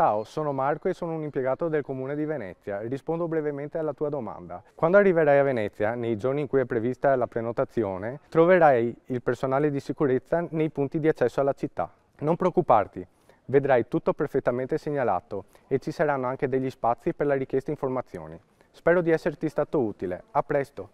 Ciao, sono Marco e sono un impiegato del Comune di Venezia. Rispondo brevemente alla tua domanda. Quando arriverai a Venezia, nei giorni in cui è prevista la prenotazione, troverai il personale di sicurezza nei punti di accesso alla città. Non preoccuparti, vedrai tutto perfettamente segnalato e ci saranno anche degli spazi per la richiesta informazioni. Spero di esserti stato utile. A presto!